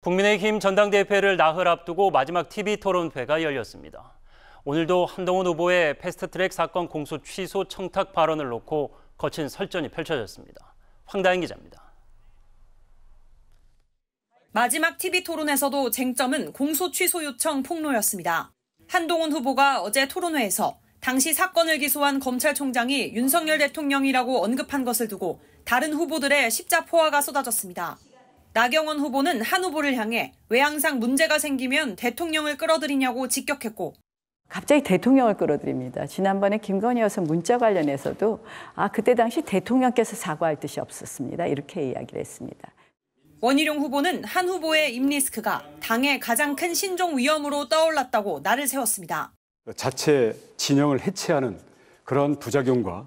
국민의힘 전당대회를 나흘 앞두고 마지막 TV 토론회가 열렸습니다. 오늘도 한동훈 후보의 패스트트랙 사건 공소 취소 청탁 발언을 놓고 거친 설전이 펼쳐졌습니다. 황다인 기자입니다. 마지막 TV 토론에서도 쟁점은 공소 취소 요청 폭로였습니다. 한동훈 후보가 어제 토론회에서 당시 사건을 기소한 검찰총장이 윤석열 대통령이라고 언급한 것을 두고 다른 후보들의 십자포화가 쏟아졌습니다. 나경원 후보는 한 후보를 향해 왜 항상 문제가 생기면 대통령을 끌어들이냐고 직격했고 갑자기 대통령을 끌어들입니다. 지난번에 김건희 여사 문자 관련해서도 아 그때 당시 대통령께서 사과할 뜻이 없었습니다. 이렇게 이야기를 했습니다. 원희룡 후보는 한 후보의 임리스크가 당의 가장 큰 신종 위험으로 떠올랐다고 날을 세웠습니다. 자체 진영을 해체하는 그런 부작용과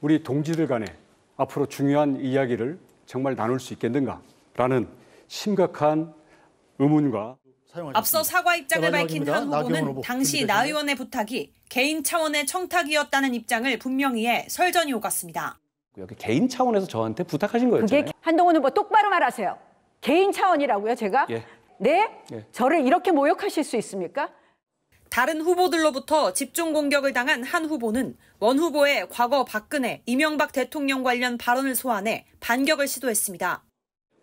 우리 동지들 간에 앞으로 중요한 이야기를 정말 나눌 수 있겠는가 라는 심각한 의문과 앞서 사과 입장을 밝힌 한 후보는 당시 나 의원의 부탁이 개인 차원의 청탁이었다는 입장을 분명히 해 설전이 오갔습니다. 여기 개인 차원에서 저한테 부탁하신 거였잖아요. 그게 한동훈 후보 똑바로 말하세요. 개인 차원이라고요, 제가? 예. 네? 예. 저를 이렇게 모욕하실 수 있습니까? 다른 후보들로부터 집중 공격을 당한 한 후보는 원 후보의 과거 박근혜, 이명박 대통령 관련 발언을 소환해 반격을 시도했습니다.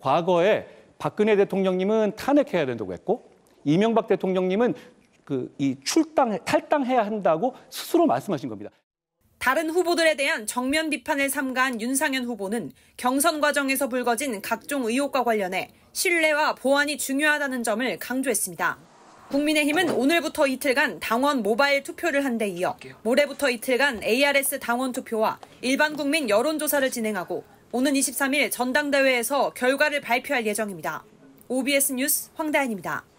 과거에 박근혜 대통령님은 탄핵해야 된다고 했고 이명박 대통령님은 그 이 출당 탈당해야 한다고 스스로 말씀하신 겁니다. 다른 후보들에 대한 정면 비판을 삼가한 윤상현 후보는 경선 과정에서 불거진 각종 의혹과 관련해 신뢰와 보완이 중요하다는 점을 강조했습니다. 국민의힘은 오늘부터 이틀간 당원 모바일 투표를 한데 이어 모레부터 이틀간 ARS 당원 투표와 일반 국민 여론조사를 진행하고 오는 23일 전당대회에서 결과를 발표할 예정입니다. OBS 뉴스 황다현입니다.